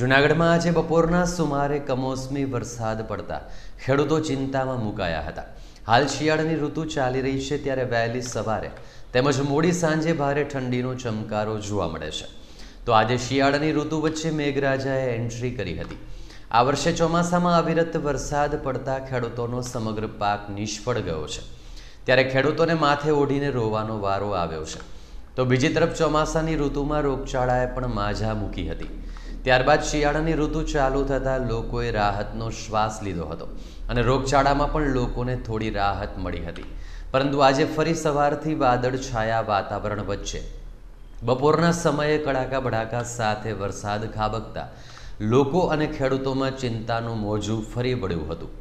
જૂનાગઢમાં આજે બપોરના સુમારે કમોસમી વરસાદ પડતા ખેડૂતો ચિંતામાં મુકાયા હતા હાલ શિયાળાની ઋતુ ચાલી રહી છે ત્યારે વહેલી સવારે તેમજ મોડી સાંજે ભારે ઠંડીનો ચમકારો જોવા મળે છે તો આજે શિયાળાની ઋતુ વચ્ચે મેઘરાજાએ એન્ટ્રી કરી હતી આ વર્ષે ચોમાસામાં અવિરત વરસાદ પડતા ખેડૂતોનો સમગ્ર પાક નિષ્ફળ ગયો છે ત્યારે ખેડૂતોને માથે ઓઢીને રોવાનો વારો આવ્યો છે તો બીજી તરફ ચોમાસાની ઋતુમાં રોગચાળાએ પણ માઝા મૂકી હતી ત્યારબાદ શિયાળાની ઋતુ ચાલુ થતાં લોકોએ રાહતનો શ્વાસ લીધો હતો અને રોગચાળામાં પણ લોકોને થોડી રાહત મળી હતી પરંતુ આજે ફરી સવારથી વાદળ છાયા વાતાવરણ વચ્ચે બપોરના સમયે કડાકા બડાકા સાથે વરસાદ ખાબકતા લોકો અને ખેડૂતોમાં ચિંતાનું મોજું ફરી વળ્યું હતું